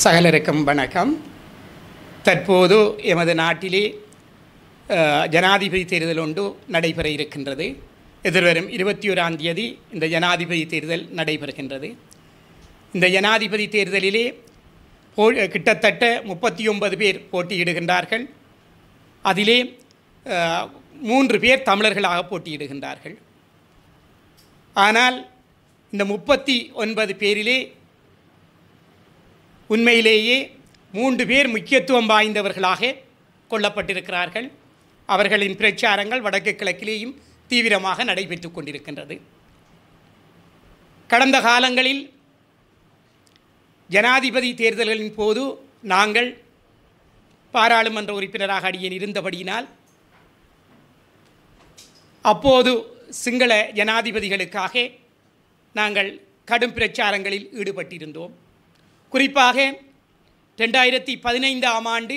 சகலருக்கும் வணக்கம் தற்போது எமது நாட்டிலே ஜனாதிபதி தேர்தல் ஒன்று நடைபெற இருக்கின்றது எதிர்வரும் இருபத்தி ஓராம் தேதி இந்த ஜனாதிபதி தேர்தல் நடைபெறுகின்றது இந்த ஜனாதிபதி தேர்தலிலே போ கிட்டத்தட்ட முப்பத்தி ஒன்பது பேர் போட்டியிடுகின்றார்கள் அதிலே மூன்று பேர் தமிழர்களாக போட்டியிடுகின்றார்கள் ஆனால் இந்த முப்பத்தி ஒன்பது பேரிலே உண்மையிலேயே மூன்று பேர் முக்கியத்துவம் வாய்ந்தவர்களாக கொல்லப்பட்டிருக்கிறார்கள் அவர்களின் பிரச்சாரங்கள் வடக்கு கிழக்கிலேயும் தீவிரமாக நடைபெற்று கொண்டிருக்கின்றது கடந்த காலங்களில் ஜனாதிபதி தேர்தல்களின் போது நாங்கள் பாராளுமன்ற உறுப்பினராக அடியேன் இருந்தபடியினால் அப்போது சிங்கள ஜனாதிபதிகளுக்காக நாங்கள் கடும் பிரச்சாரங்களில் ஈடுபட்டிருந்தோம் குறிப்பாக ரெண்டாயிரத்தி பதினைந்தாம் ஆண்டு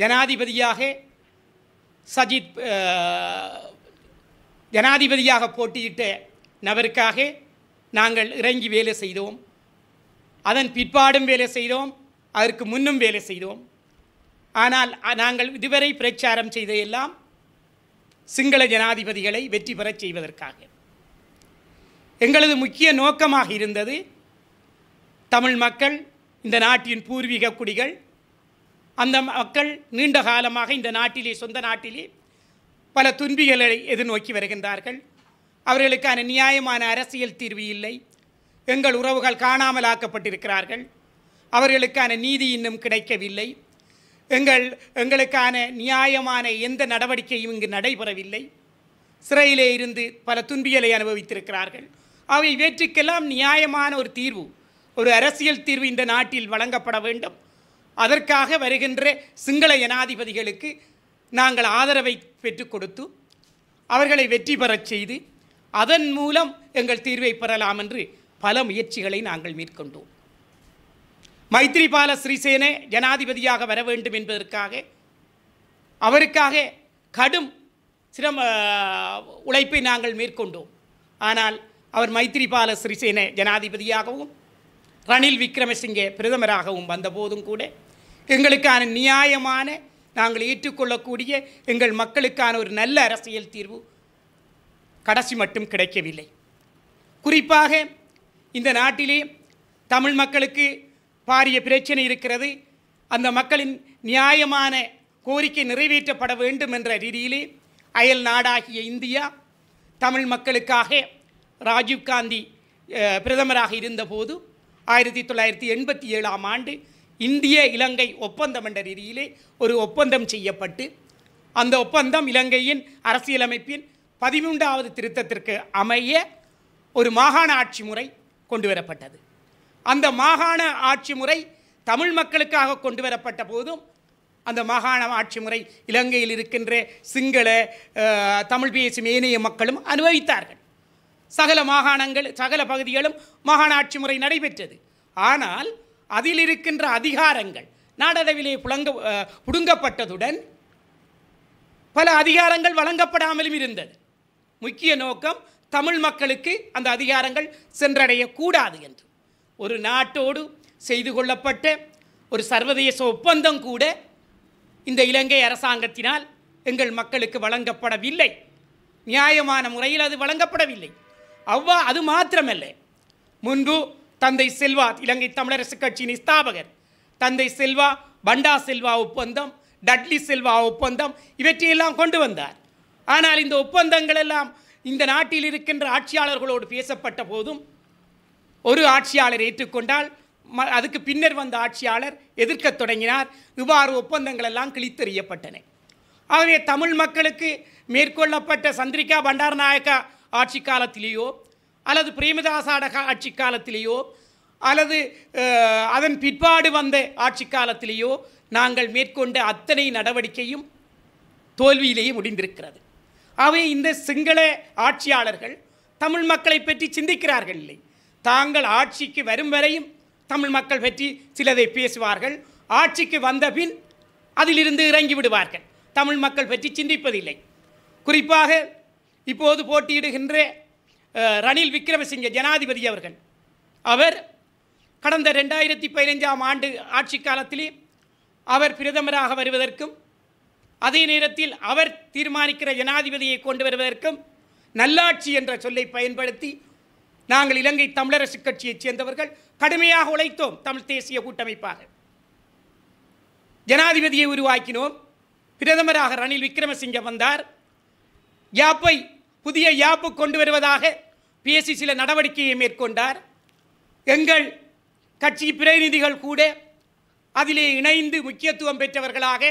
ஜனாதிபதியாக சஜித் ஜனாதிபதியாக போட்டியிட்ட நபருக்காக நாங்கள் இறங்கி வேலை செய்தோம் அதன் பிற்பாடும் வேலை செய்தோம் அதற்கு முன்னும் வேலை செய்தோம் ஆனால் நாங்கள் இதுவரை பிரச்சாரம் செய்ததெல்லாம் சிங்கள ஜனாதிபதிகளை வெற்றி பெறச் செய்வதற்காக எங்களது முக்கிய நோக்கமாக இருந்தது தமிழ் மக்கள் இந்த நாட்டின் பூர்வீக குடிகள் அந்த மக்கள் நீண்ட காலமாக இந்த நாட்டிலே சொந்த நாட்டிலே பல துன்பிகளை எதிர்நோக்கி வருகின்றார்கள் அவர்களுக்கான நியாயமான அரசியல் தீர்வு இல்லை எங்கள் உறவுகள் காணாமல் ஆக்கப்பட்டிருக்கிறார்கள் அவர்களுக்கான நீதி இன்னும் கிடைக்கவில்லை எங்கள் எங்களுக்கான நியாயமான எந்த நடவடிக்கையும் இங்கு நடைபெறவில்லை சிறையிலே இருந்து பல துன்பிகளை அனுபவித்திருக்கிறார்கள் அவை வேற்றுக்கெல்லாம் நியாயமான ஒரு தீர்வு ஒரு அரசியல் தீர்வு இந்த நாட்டில் வழங்கப்பட வேண்டும் அதற்காக வருகின்ற சிங்கள ஜனாதிபதிகளுக்கு நாங்கள் ஆதரவை பெற்றுக் கொடுத்து அவர்களை வெற்றி பெறச் செய்து அதன் மூலம் எங்கள் தீர்வை பெறலாம் என்று பல முயற்சிகளை நாங்கள் மேற்கொண்டோம் மைத்ரிபால ஸ்ரீசேனே ஜனாதிபதியாக வர வேண்டும் என்பதற்காக அவருக்காக கடும் சிரம உழைப்பை நாங்கள் மேற்கொண்டோம் ஆனால் அவர் மைத்ரிபால ஸ்ரீசேன ஜனாதிபதியாகவும் ரணில் விக்ரமசிங்கே பிரதமராகவும் வந்தபோதும் கூட எங்களுக்கான நியாயமான நாங்கள் ஏற்றுக்கொள்ளக்கூடிய எங்கள் மக்களுக்கான ஒரு நல்ல அரசியல் தீர்வு கடைசி மட்டும் கிடைக்கவில்லை குறிப்பாக இந்த நாட்டிலே தமிழ் மக்களுக்கு பாரிய பிரச்சனை இருக்கிறது அந்த மக்களின் நியாயமான கோரிக்கை நிறைவேற்றப்பட வேண்டும் என்ற ரீதியிலே அயல் நாடாகிய இந்தியா தமிழ் மக்களுக்காக ராஜீவ்காந்தி பிரதமராக இருந்தபோது ஆயிரத்தி தொள்ளாயிரத்தி எண்பத்தி ஏழாம் ஆண்டு இந்திய இலங்கை ஒப்பந்தம் என்ற ரீதியிலே ஒரு ஒப்பந்தம் செய்யப்பட்டு அந்த ஒப்பந்தம் இலங்கையின் அரசியலமைப்பின் பதிமூன்றாவது திருத்தத்திற்கு அமைய ஒரு மாகாண ஆட்சி முறை கொண்டு வரப்பட்டது அந்த மாகாண ஆட்சி முறை தமிழ் மக்களுக்காக கொண்டு வரப்பட்ட போதும் அந்த மாகாண ஆட்சி முறை இலங்கையில் இருக்கின்ற சிங்கள தமிழ் பேசும் ஏனைய மக்களும் அனுபவித்தார்கள் சகல மாகாணங்கள் சகல பகுதிகளும் மாகாணாட்சி முறை நடைபெற்றது ஆனால் அதில் இருக்கின்ற அதிகாரங்கள் நாடளவிலே புழங்க புடுங்கப்பட்டதுடன் பல அதிகாரங்கள் வழங்கப்படாமலும் இருந்தது முக்கிய நோக்கம் தமிழ் மக்களுக்கு அந்த அதிகாரங்கள் சென்றடையக்கூடாது என்று ஒரு நாட்டோடு செய்து கொள்ளப்பட்ட ஒரு சர்வதேச ஒப்பந்தம் கூட இந்த இலங்கை அரசாங்கத்தினால் எங்கள் மக்களுக்கு வழங்கப்படவில்லை நியாயமான முறையில் அது வழங்கப்படவில்லை அவ்வா அது மாத்திரமல்ல முன்பு தந்தை செல்வா இலங்கை தமிழரசு கட்சியின் ஸ்தாபகர் தந்தை செல்வா பண்டா செல்வா ஒப்பந்தம் டட்லி செல்வா ஒப்பந்தம் இவற்றையெல்லாம் கொண்டு வந்தார் ஆனால் இந்த ஒப்பந்தங்கள் எல்லாம் இந்த நாட்டில் இருக்கின்ற ஆட்சியாளர்களோடு பேசப்பட்ட போதும் ஒரு ஆட்சியாளர் ஏற்றுக்கொண்டால் அதுக்கு பின்னர் வந்த ஆட்சியாளர் எதிர்க்க தொடங்கினார் இவ்வாறு ஒப்பந்தங்கள் எல்லாம் கிழித்தெறியப்பட்டன ஆகவே தமிழ் மக்களுக்கு மேற்கொள்ளப்பட்ட சந்திரிகா பண்டாரநாயக்கா ஆட்சி காலத்திலேயோ அல்லது பிரேமதாசாட ஆட்சி காலத்திலேயோ அல்லது அதன் பிற்பாடு வந்த ஆட்சி காலத்திலேயோ நாங்கள் மேற்கொண்ட அத்தனை நடவடிக்கையும் தோல்வியிலேயே முடிந்திருக்கிறது அவை இந்த சிங்கள ஆட்சியாளர்கள் தமிழ் மக்களை பற்றி சிந்திக்கிறார்கள் இல்லை தாங்கள் ஆட்சிக்கு வரும் வரையும் தமிழ் மக்கள் பற்றி சிலதை பேசுவார்கள் ஆட்சிக்கு வந்த பின் அதிலிருந்து இறங்கி விடுவார்கள் தமிழ் மக்கள் பற்றி சிந்திப்பதில்லை குறிப்பாக இப்போது போட்டியிடுகின்ற ரணில் விக்ரமசிங்க ஜனாதிபதி அவர்கள் அவர் கடந்த ரெண்டாயிரத்தி பதினைஞ்சாம் ஆண்டு ஆட்சி காலத்திலே அவர் பிரதமராக வருவதற்கும் அதே நேரத்தில் அவர் தீர்மானிக்கிற ஜனாதிபதியை கொண்டு வருவதற்கும் நல்லாட்சி என்ற சொல்லை பயன்படுத்தி நாங்கள் இலங்கை தமிழரசு கட்சியைச் சேர்ந்தவர்கள் கடுமையாக உழைத்தோம் தமிழ் தேசிய கூட்டமைப்பாக ஜனாதிபதியை உருவாக்கினோம் பிரதமராக ரணில் விக்ரமசிங்க வந்தார் யாப்பை புதிய யாப்பு கொண்டு வருவதாக பிஎஸ்சி சில நடவடிக்கையை மேற்கொண்டார் எங்கள் கட்சி பிரதிநிதிகள் கூட அதிலே இணைந்து முக்கியத்துவம் பெற்றவர்களாக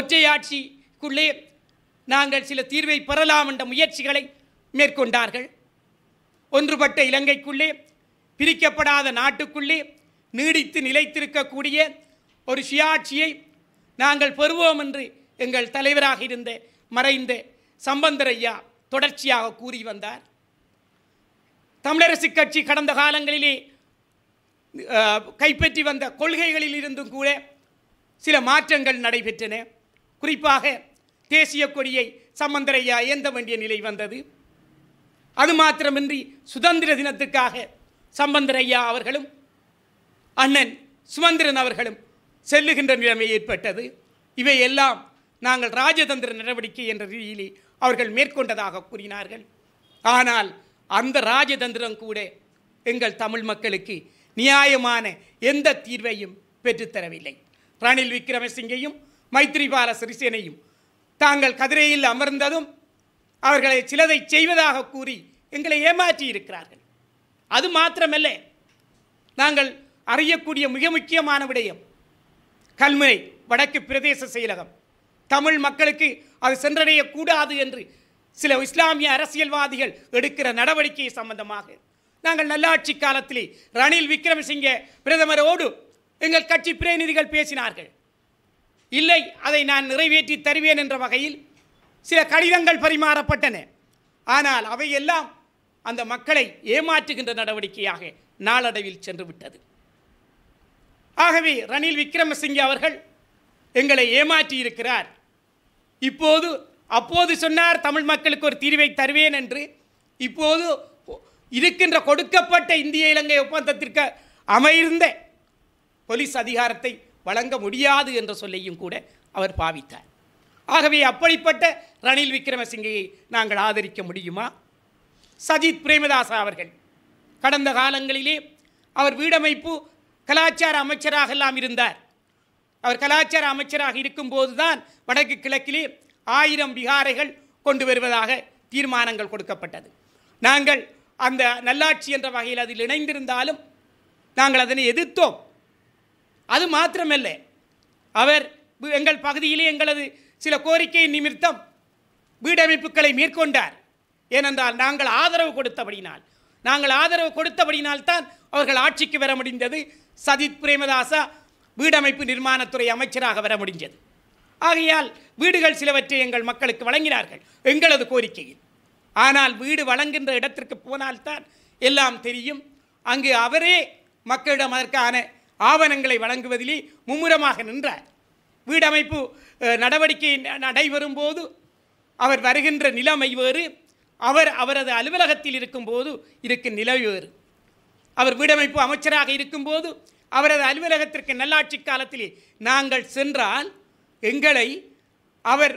ஒற்றையாட்சிக்குள்ளே நாங்கள் சில தீர்வை பெறலாம் என்ற முயற்சிகளை மேற்கொண்டார்கள் ஒன்றுபட்ட இலங்கைக்குள்ளே பிரிக்கப்படாத நாட்டுக்குள்ளே நீடித்து நிலைத்திருக்கக்கூடிய ஒரு சுயாட்சியை நாங்கள் பெறுவோம் என்று எங்கள் தலைவராக இருந்த மறைந்த சம்பந்தரையா தொடர்ச்சியாக கூறி வந்தார் தமிழரசு கட்சி கடந்த காலங்களிலே கைப்பற்றி வந்த கொள்கைகளில் இருந்தும் கூட சில மாற்றங்கள் நடைபெற்றன குறிப்பாக தேசிய கொடியை சம்பந்தரையா ஏந்த வேண்டிய நிலை வந்தது அது மாத்திரமின்றி சுதந்திர தினத்துக்காக சம்பந்தரையா அவர்களும் அண்ணன் சுமந்திரன் அவர்களும் செல்லுகின்ற நிலைமை ஏற்பட்டது இவையெல்லாம் நாங்கள் ராஜதந்திர நடவடிக்கை என்ற ரீதியிலே அவர்கள் மேற்கொண்டதாக கூறினார்கள் ஆனால் அந்த ராஜதந்திரம் கூட எங்கள் தமிழ் மக்களுக்கு நியாயமான எந்த தீர்வையும் பெற்றுத்தரவில்லை ரணில் விக்ரமசிங்கையும் மைத்ரிபால சிறிசேனையும் தாங்கள் கதிரையில் அமர்ந்ததும் அவர்களை சிலதை செய்வதாக கூறி எங்களை ஏமாற்றி இருக்கிறார்கள் அது மாத்திரமல்ல நாங்கள் அறியக்கூடிய மிக முக்கியமான விடயம் கல்முனை வடக்கு பிரதேச செயலகம் தமிழ் மக்களுக்கு அது சென்றடையக்கூடாது என்று சில இஸ்லாமிய அரசியல்வாதிகள் எடுக்கிற நடவடிக்கை சம்பந்தமாக நாங்கள் நல்லாட்சி காலத்திலே ரணில் விக்ரமசிங்கே பிரதமரோடு எங்கள் கட்சி பிரதிநிதிகள் பேசினார்கள் இல்லை அதை நான் நிறைவேற்றி தருவேன் என்ற வகையில் சில கடிதங்கள் பரிமாறப்பட்டன ஆனால் அவையெல்லாம் அந்த மக்களை ஏமாற்றுகின்ற நடவடிக்கையாக நாளடைவில் சென்று விட்டது ஆகவே ரணில் விக்ரமசிங்கே அவர்கள் எங்களை ஏமாற்றி இருக்கிறார் இப்போது அப்போது சொன்னார் தமிழ் மக்களுக்கு ஒரு தீர்வை தருவேன் என்று இப்போது இருக்கின்ற கொடுக்கப்பட்ட இந்திய இலங்கை ஒப்பந்தத்திற்கு அமைந்த போலீஸ் அதிகாரத்தை வழங்க முடியாது என்ற சொல்லையும் கூட அவர் பாவித்தார் ஆகவே அப்படிப்பட்ட ரணில் விக்ரமசிங்கையை நாங்கள் ஆதரிக்க முடியுமா சஜித் பிரேமதாசா அவர்கள் கடந்த காலங்களிலே அவர் வீடமைப்பு கலாச்சார அமைச்சராக எல்லாம் இருந்தார் அவர் கலாச்சார அமைச்சராக இருக்கும்போது தான் வடக்கு கிழக்கிலே ஆயிரம் விகாரைகள் கொண்டு வருவதாக தீர்மானங்கள் கொடுக்கப்பட்டது நாங்கள் அந்த நல்லாட்சி என்ற வகையில் அதில் இணைந்திருந்தாலும் நாங்கள் அதனை எதிர்த்தோம் அது மாத்திரமல்ல அவர் எங்கள் பகுதியிலே எங்களது சில கோரிக்கை நிமித்தம் வீடமைப்புகளை மேற்கொண்டார் ஏனென்றால் நாங்கள் ஆதரவு கொடுத்தபடினால் நாங்கள் ஆதரவு கொடுத்தபடினால் தான் அவர்கள் ஆட்சிக்கு வர முடிந்தது சஜித் பிரேமதாசா வீடமைப்பு நிர்மாணத்துறை அமைச்சராக வர முடிஞ்சது ஆகையால் வீடுகள் சிலவற்றை எங்கள் மக்களுக்கு வழங்கினார்கள் எங்களது கோரிக்கையில் ஆனால் வீடு வழங்குகின்ற இடத்திற்கு போனால்தான் எல்லாம் தெரியும் அங்கு அவரே மக்களிடம் அதற்கான ஆவணங்களை வழங்குவதிலே மும்முரமாக நின்றார் வீடமைப்பு நடவடிக்கை நடைபெறும் போது அவர் வருகின்ற நிலைமை வேறு அவர் அவரது அலுவலகத்தில் இருக்கும்போது இருக்கும் நிலை வேறு அவர் வீடமைப்பு அமைச்சராக இருக்கும்போது அவரது அலுவலகத்திற்கு நல்லாட்சி காலத்தில் நாங்கள் சென்றால் எங்களை அவர்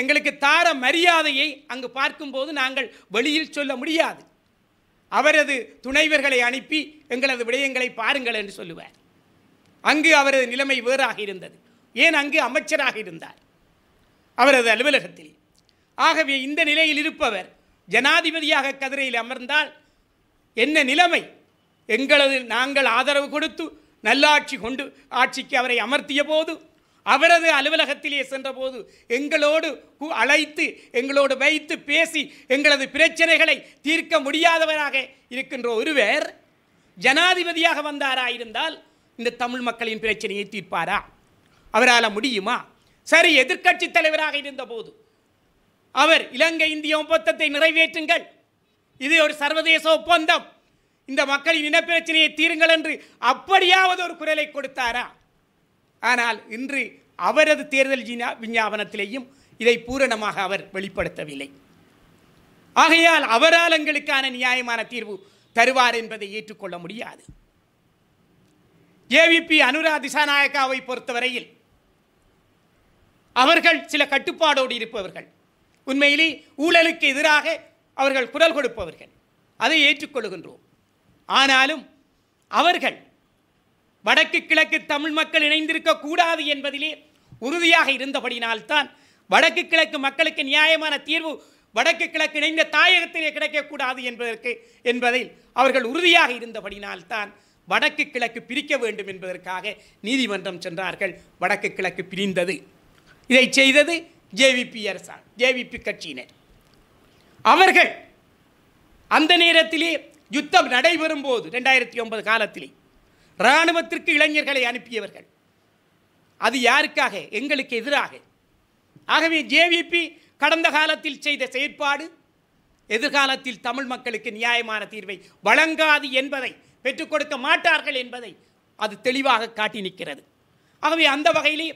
எங்களுக்கு தார மரியாதையை அங்கு பார்க்கும்போது நாங்கள் வெளியில் சொல்ல முடியாது அவரது துணைவர்களை அனுப்பி எங்களது விடயங்களை பாருங்கள் என்று சொல்லுவார் அங்கு அவரது நிலைமை வேறாக இருந்தது ஏன் அங்கு அமைச்சராக இருந்தார் அவரது அலுவலகத்தில் ஆகவே இந்த நிலையில் இருப்பவர் ஜனாதிபதியாக கதிரையில் அமர்ந்தால் என்ன நிலைமை எங்களது நாங்கள் ஆதரவு கொடுத்து நல்லாட்சி கொண்டு ஆட்சிக்கு அவரை அமர்த்திய போது அவரது அலுவலகத்திலே சென்றபோது எங்களோடு அழைத்து எங்களோடு வைத்து பேசி எங்களது பிரச்சனைகளை தீர்க்க முடியாதவராக இருக்கின்ற ஒருவர் ஜனாதிபதியாக வந்தாரா இருந்தால் இந்த தமிழ் மக்களின் பிரச்சனையை தீர்ப்பாரா அவரால் முடியுமா சரி எதிர்க்கட்சி தலைவராக இருந்தபோது அவர் இலங்கை இந்திய ஒப்பந்தத்தை நிறைவேற்றுங்கள் இது ஒரு சர்வதேச ஒப்பந்தம் இந்த மக்களின் இனப்பிரச்சனையை தீருங்கள் என்று அப்படியாவது ஒரு குரலை கொடுத்தாரா ஆனால் இன்று அவரது தேர்தல் விஞ்ஞாபனத்திலேயும் இதை பூரணமாக அவர் வெளிப்படுத்தவில்லை ஆகையால் அவரால் எங்களுக்கான நியாயமான தீர்வு தருவார் என்பதை ஏற்றுக்கொள்ள முடியாது ஏவிபி அனுரா திசாநாயக்காவை பொறுத்தவரையில் அவர்கள் சில கட்டுப்பாடோடு இருப்பவர்கள் உண்மையிலே ஊழலுக்கு எதிராக அவர்கள் குரல் கொடுப்பவர்கள் அதை ஏற்றுக்கொள்கின்றோம் ஆனாலும் அவர்கள் வடக்கு கிழக்கு தமிழ் மக்கள் இணைந்திருக்கக்கூடாது என்பதிலே உறுதியாக இருந்தபடினால்தான் வடக்கு கிழக்கு மக்களுக்கு நியாயமான தீர்வு வடக்கு கிழக்கு இணைந்த தாயகத்திலே கிடைக்கக்கூடாது என்பதற்கு என்பதில் அவர்கள் உறுதியாக இருந்தபடினால்தான் வடக்கு கிழக்கு பிரிக்க வேண்டும் என்பதற்காக நீதிமன்றம் சென்றார்கள் வடக்கு கிழக்கு பிரிந்தது இதை செய்தது ஜேவிபி அரசாங்கம் ஜேவிபி கட்சியினர் அவர்கள் அந்த நேரத்திலே யுத்தம் நடைபெறும் போது ரெண்டாயிரத்தி ஒன்பது காலத்திலே இராணுவத்திற்கு இளைஞர்களை அனுப்பியவர்கள் அது யாருக்காக எங்களுக்கு எதிராக ஆகவே ஜேவிபி கடந்த காலத்தில் செய்த செயற்பாடு எதிர்காலத்தில் தமிழ் மக்களுக்கு நியாயமான தீர்வை வழங்காது என்பதை பெற்றுக் கொடுக்க மாட்டார்கள் என்பதை அது தெளிவாக காட்டி நிற்கிறது ஆகவே அந்த வகையிலே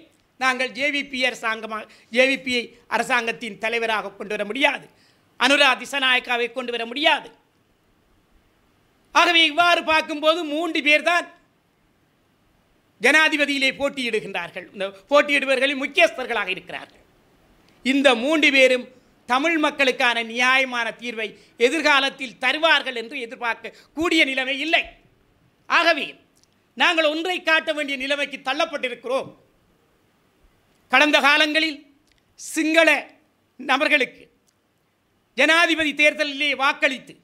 நாங்கள் ஜேவிபி அரசாங்கமாக ஜேவிபியை அரசாங்கத்தின் தலைவராக கொண்டு வர முடியாது அனுரா திசநாயக்காவை கொண்டு வர முடியாது ஆகவே இவ்வாறு பார்க்கும்போது மூன்று பேர் தான் ஜனாதிபதியிலே போட்டியிடுகின்றார்கள் இந்த போட்டியிடுபவர்களில் முக்கியஸ்தர்களாக இருக்கிறார்கள் இந்த மூன்று பேரும் தமிழ் மக்களுக்கான நியாயமான தீர்வை எதிர்காலத்தில் தருவார்கள் என்று எதிர்பார்க்க கூடிய நிலைமை இல்லை ஆகவே நாங்கள் ஒன்றை காட்ட வேண்டிய நிலைமைக்கு தள்ளப்பட்டிருக்கிறோம் கடந்த காலங்களில் சிங்கள நபர்களுக்கு ஜனாதிபதி தேர்தலிலே வாக்களித்து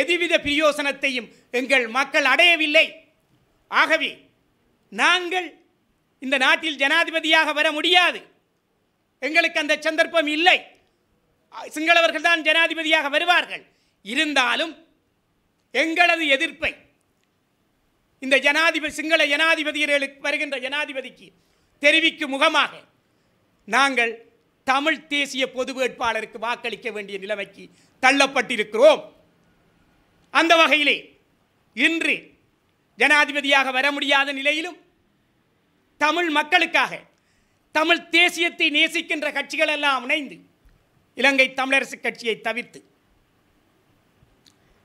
எதுவித பிரயோசனத்தையும் எங்கள் மக்கள் அடையவில்லை ஆகவே நாங்கள் இந்த நாட்டில் ஜனாதிபதியாக வர முடியாது எங்களுக்கு அந்த சந்தர்ப்பம் இல்லை சிங்களவர்கள் தான் ஜனாதிபதியாக வருவார்கள் இருந்தாலும் எங்களது எதிர்ப்பை இந்த ஜனாதிபதி சிங்கள ஜனாதிபதியர்களுக்கு வருகின்ற ஜனாதிபதிக்கு தெரிவிக்கும் முகமாக நாங்கள் தமிழ் தேசிய பொது வேட்பாளருக்கு வாக்களிக்க வேண்டிய நிலைமைக்கு தள்ளப்பட்டிருக்கிறோம் அந்த வகையிலே இன்று ஜனாதிபதியாக வர முடியாத நிலையிலும் தமிழ் மக்களுக்காக தமிழ் தேசியத்தை நேசிக்கின்ற கட்சிகள் எல்லாம் இணைந்து இலங்கை தமிழரசு கட்சியை தவிர்த்து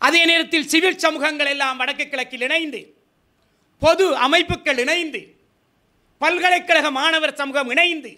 அதே நேரத்தில் சிவில் சமூகங்கள் எல்லாம் வடக்கு கிழக்கில் இணைந்து பொது அமைப்புகள் இணைந்து பல்கலைக்கழக மாணவர் சமூகம் இணைந்து